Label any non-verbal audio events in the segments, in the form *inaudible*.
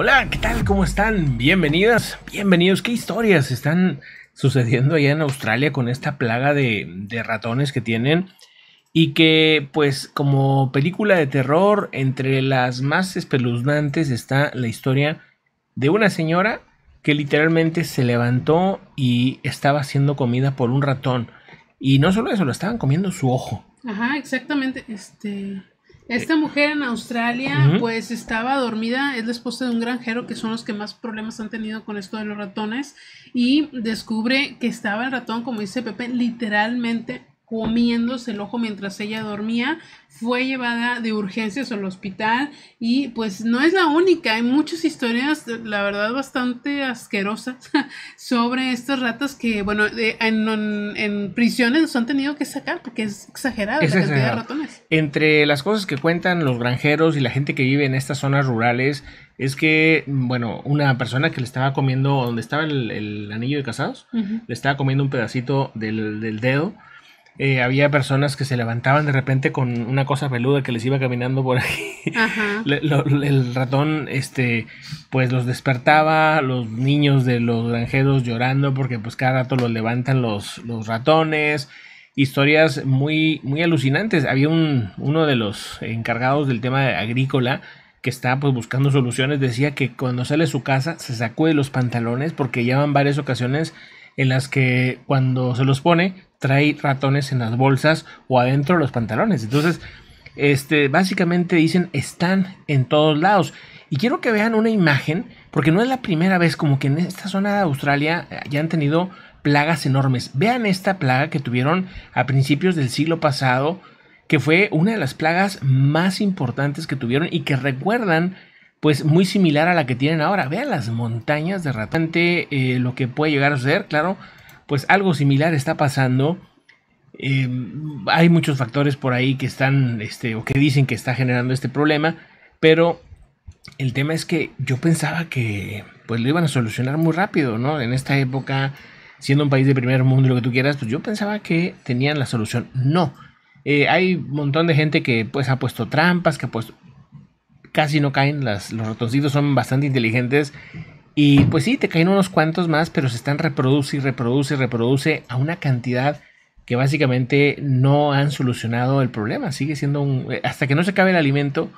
Hola, ¿qué tal? ¿Cómo están? Bienvenidas, bienvenidos. ¿Qué historias están sucediendo allá en Australia con esta plaga de, ratones que tienen? Y que pues como película de terror, entre las más espeluznantes está la historia de una señora que literalmente se levantó y estaba siendo comida por un ratón. Y no solo eso, lo estaban comiendo su ojo. Ajá, exactamente. Este. Esta eh, mujer en Australia, pues estaba dormida, es la esposa de un granjero que son los que más problemas han tenido con esto de los ratones y descubre que estaba el ratón, como dice Pepe, literalmente comiéndose el ojo mientras ella dormía, fue llevada de urgencias al hospital y pues no es la única, hay muchas historias, la verdad, bastante asquerosas *laughs* sobre estos ratas que, bueno, en, en, prisiones los han tenido que sacar porque es exagerada la exagerado. cantidad de ratones. Entre las cosas que cuentan los granjeros y la gente que vive en estas zonas rurales, es que, bueno, una persona que le estaba comiendo, donde estaba el, anillo de casados, le estaba comiendo un pedacito del, del dedo eh, había personas que se levantaban de repente con una cosa peluda que les iba caminando por ahí *laughs* el ratón, este, pues los despertaba, los niños de los granjeros llorando porque pues cada rato los levantan los, ratones. Historias muy, muy alucinantes. Había un, uno de los encargados del tema agrícola que estaba pues buscando soluciones, decía que cuando sale su casa se sacude los pantalones porque llevan varias ocasiones en las que cuando se los pone trae ratones en las bolsas o adentro de los pantalones. Entonces, este, básicamente dicen están en todos lados. Y quiero que vean una imagen, porque no es la primera vez, como que en esta zona de Australia eh, ya han tenido plagas enormes. Vean esta plaga que tuvieron a principios del siglo pasado, que fue una de las plagas más importantes que tuvieron y que recuerdan pues muy similar a la que tienen ahora. Vean las montañas de ratante, eh, lo que puede llegar a suceder, claro, pues algo similar está pasando. Em, hay muchos factores por ahí que están, este, o que dicen que está generando este problema, pero el tema es que yo pensaba que pues lo iban a solucionar muy rápido, ¿no? En esta época, siendo un país de primer mundo lo que tú quieras, pues yo pensaba que tenían la solución. No. Eh, hay un montón de gente que pues ha puesto trampas, que pues Casi no caen, las, los ratoncitos son bastante inteligentes y pues sí, te caen unos cuantos más, pero se están reproduce y reproduce y reproduce a una cantidad que básicamente no han solucionado el problema. Sigue siendo un... Eh, hasta que no se acabe el alimento,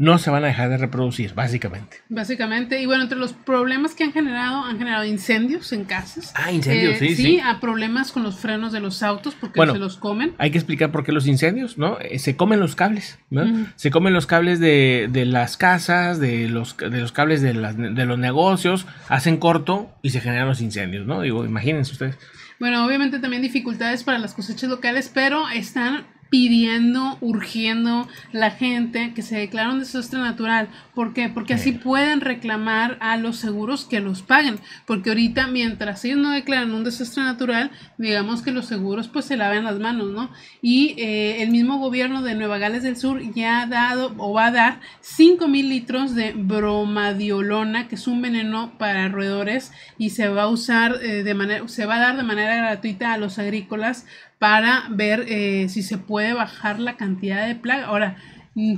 no se van a dejar de reproducir, básicamente. Básicamente, y bueno, entre los problemas que han generado, han generado incendios en casas. Ah, incendios, eh, sí, sí. a problemas con los frenos de los autos porque se los comen. Hay que explicar por qué los incendios, ¿no? Eh, se comen los cables, ¿no? Se comen los cables de, de, las casas, de los, de los cables de, las, de los negocios, hacen corto y se generan los incendios, ¿no? Digo, imagínense ustedes. Bueno, obviamente también dificultades para las cosechas locales, pero están pidiendo, urgiendo la gente que se declara un desastre natural. ¿Por qué? Porque así pueden reclamar a los seguros que los paguen. Porque ahorita, mientras ellos no declaran un desastre natural, digamos que los seguros pues se laven las manos, ¿no? Y eh, el mismo gobierno de Nueva Gales del Sur ya ha dado o va a dar 5 mil litros de bromadiolona, que es un veneno para roedores y se va a usar eh, de manera, se va a dar de manera gratuita a los agrícolas para ver eh, si se puede puede bajar la cantidad de plaga. Ahora,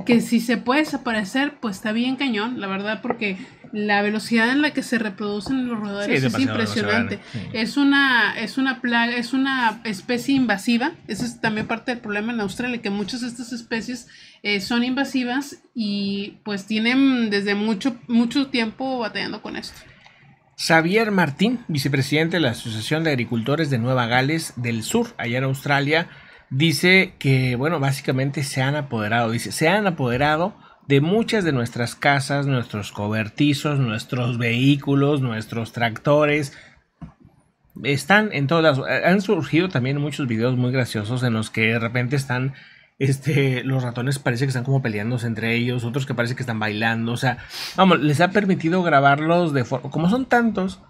que si se puede desaparecer, pues está bien cañón, la verdad, porque la velocidad en la que se reproducen los roedores es, impresionante. Es una es una plaga, es una especie invasiva. ...eso es también parte del problema en Australia, que muchas de estas especies eh, son invasivas y pues tienen desde mucho mucho tiempo batallando con esto. Xavier Martín, vicepresidente de la Asociación de Agricultores de Nueva Gales del Sur, allá en Australia, dice que, bueno, básicamente se han apoderado, dice, se han apoderado de muchas de nuestras casas, nuestros cobertizos, nuestros vehículos, nuestros tractores. Están en todas. Eh, han surgido también muchos videos muy graciosos en los que de repente están. Este, los ratones parece que están como peleándose entre ellos, otros que parece que están bailando, o sea, vamos, les ha permitido grabarlos de forma, como son tantos,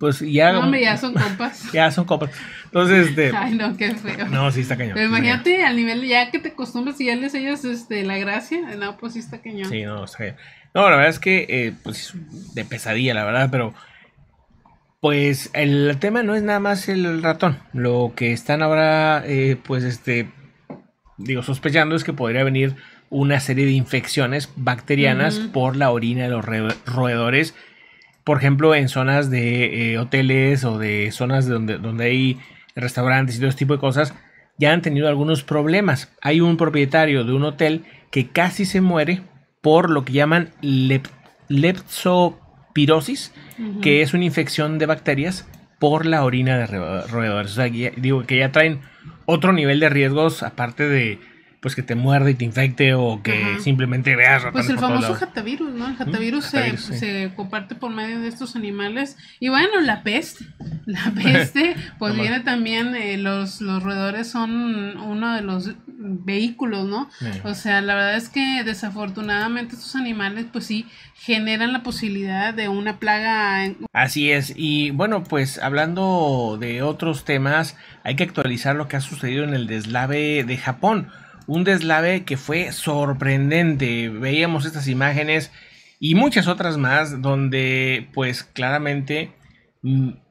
pues ya. ya *laughs* son compas. ya son copas. Entonces, este. *laughs* Ay, no, qué feo. No, sí está cañón. Pero imagínate al nivel, ya que te acostumbras y ya les enseñas este, la gracia, no, pues sí está cañón. Sí, no, está cañón. No, la verdad es que, eh, pues, de pesadilla, la verdad, pero. Pues el tema no es nada más el ratón. Lo que están ahora, eh, pues, este. Digo, sospechando es que podría venir una serie de infecciones bacterianas por la orina de los roedores por ejemplo, en zonas de eh, hoteles o de zonas donde, donde hay restaurantes y todo ese tipo de cosas, ya han tenido algunos problemas. Hay un propietario de un hotel que casi se muere por lo que llaman lepsopirosis, que es una infección de bacterias por la orina de roedores. digo que ya traen otro nivel de riesgos aparte de pues que te muerde y te infecte o que simplemente veas Pues el famoso jatavirus, ¿no? El jatavirus, se, comparte por medio de estos animales. Y bueno, la peste. *laughs* La peste, pues viene también, eh, los, roedores son uno de los vehículos, ¿no? O sea, la verdad es que desafortunadamente estos animales, pues sí, generan la posibilidad de una plaga. Así es, y bueno, pues hablando de otros temas, hay que actualizar lo que ha sucedido en el deslave de Japón un deslave que fue sorprendente. Veíamos estas imágenes y muchas otras más donde pues claramente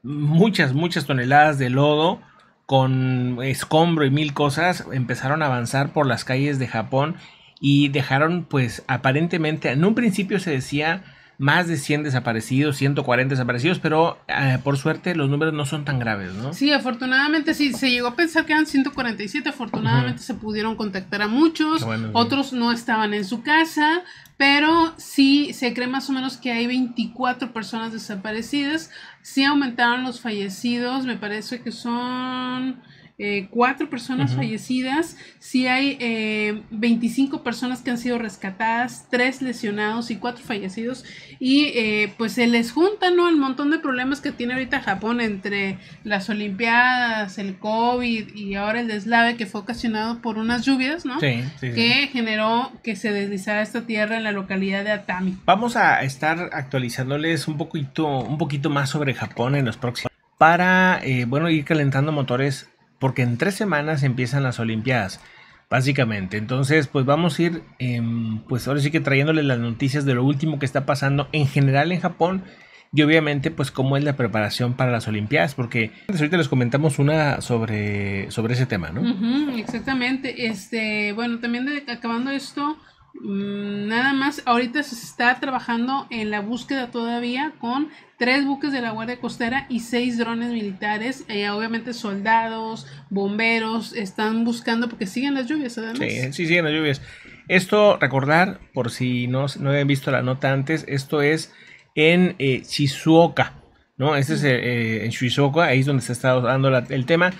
muchas, muchas toneladas de lodo con escombro y mil cosas empezaron a avanzar por las calles de Japón y dejaron pues aparentemente en un principio se decía más de 100 desaparecidos, 140 desaparecidos, pero eh, por suerte los números no son tan graves, ¿no? Sí, afortunadamente sí, se llegó a pensar que eran 147, afortunadamente se pudieron contactar a muchos, otros no estaban en su casa, pero sí se cree más o menos que hay 24 personas desaparecidas, sí aumentaron los fallecidos, me parece que son... Eh, cuatro personas fallecidas, si sí hay 25 eh, personas que han sido rescatadas, tres lesionados y cuatro fallecidos. Y eh, pues se les junta, ¿no? El montón de problemas que tiene ahorita Japón entre las Olimpiadas, el COVID y ahora el deslave que fue ocasionado por unas lluvias, ¿no? Sí, sí, que generó que se deslizara esta tierra en la localidad de Atami. Vamos a estar actualizándoles un poquito, un poquito más sobre Japón en los próximos para, bueno, ir calentando motores porque en tres semanas empiezan las Olimpiadas, básicamente. Entonces, pues vamos a ir, em, pues ahora sí que trayéndoles las noticias de lo último que está pasando en general en Japón y obviamente pues cómo es la preparación para las Olimpiadas, porque ahorita les comentamos una sobre, sobre ese tema, ¿no? exactamente. Este, bueno, también acabando esto, Mm, nada más, ahorita se está trabajando en la búsqueda todavía con tres buques de la Guardia Costera y seis drones militares. Eh, obviamente soldados, bomberos, están buscando porque siguen las lluvias, además. Sí, siguen las lluvias. Esto, recordar, por si no, no habían visto la nota antes, esto es en eh, Shizuoka, ¿no? Este es eh, eh, en Shizuoka, ahí es donde se está dando el tema.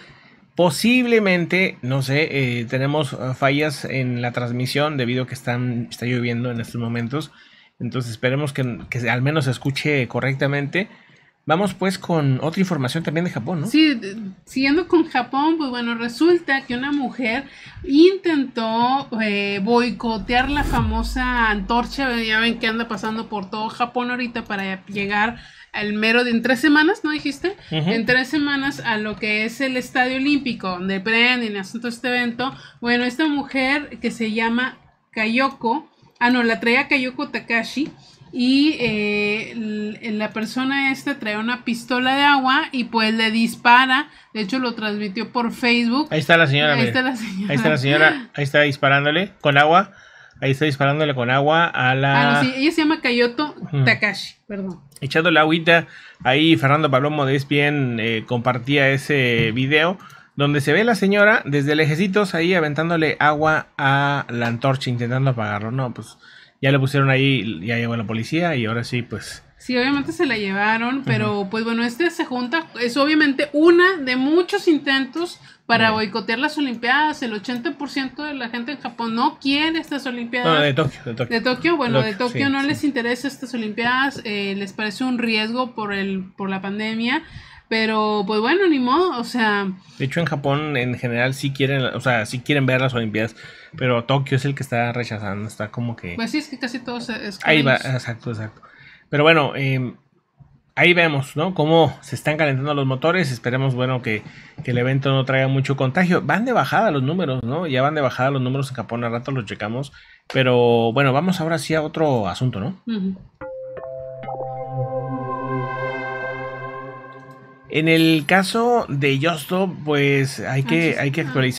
Posiblemente, no sé, eh, tenemos eh, fallas en la transmisión debido a que están, está lloviendo en estos momentos. Entonces esperemos que, que al menos se escuche correctamente. Vamos pues con otra información también de Japón, ¿no? Sí, siguiendo con Japón, pues bueno, resulta que una mujer intentó eh, boicotear la famosa antorcha, ya ven que anda pasando por todo Japón ahorita para llegar al mero de en tres semanas, ¿no dijiste? En tres semanas a lo que es el Estadio Olímpico, donde prenden asunto este evento. Bueno, esta mujer que se llama Kayoko, ah no, la traía Kayoko Takashi, y eh, la persona esta trae una pistola de agua y pues le dispara. De hecho, lo transmitió por Facebook. Ahí está la señora. Ahí está la señora. Ahí está disparándole con agua. Ahí está disparándole con agua a la. Ah, sí, ella se llama Kayoto Takashi, perdón. Echando la agüita. Ahí Fernando Palomo de bien eh, compartía ese video donde se ve la señora desde lejecitos ahí aventándole agua a la antorcha intentando apagarlo. No, pues ya le pusieron ahí, ya llegó la policía y ahora sí, pues... Sí, obviamente se la llevaron, pero pues bueno, este se junta, es obviamente una de muchos intentos para boicotear las Olimpiadas. El 80% de la gente en Japón no quiere estas Olimpiadas. No, de Tokio, de Tokio. De Tokio, bueno, de Tokio no les interesa estas Olimpiadas, eh, les parece un riesgo por, el, por la pandemia. Pero pues bueno, ni modo, o sea... De hecho en Japón en general sí quieren, o sea, sí quieren ver las Olimpiadas, pero Tokio es el que está rechazando, está como que... Pues sí, es que casi todos es... Ahí va, exacto, exacto. Pero bueno, em, ahí vemos, ¿no? Cómo se están calentando los motores. Esperemos, bueno, que, el evento no traiga mucho contagio. Van de bajada los números, ¿no? Ya van de bajada los números en Japón, al rato los checamos. Pero bueno, vamos ahora sí a otro asunto, ¿no? En el caso de Yostop, pues hay que, hay que actualizar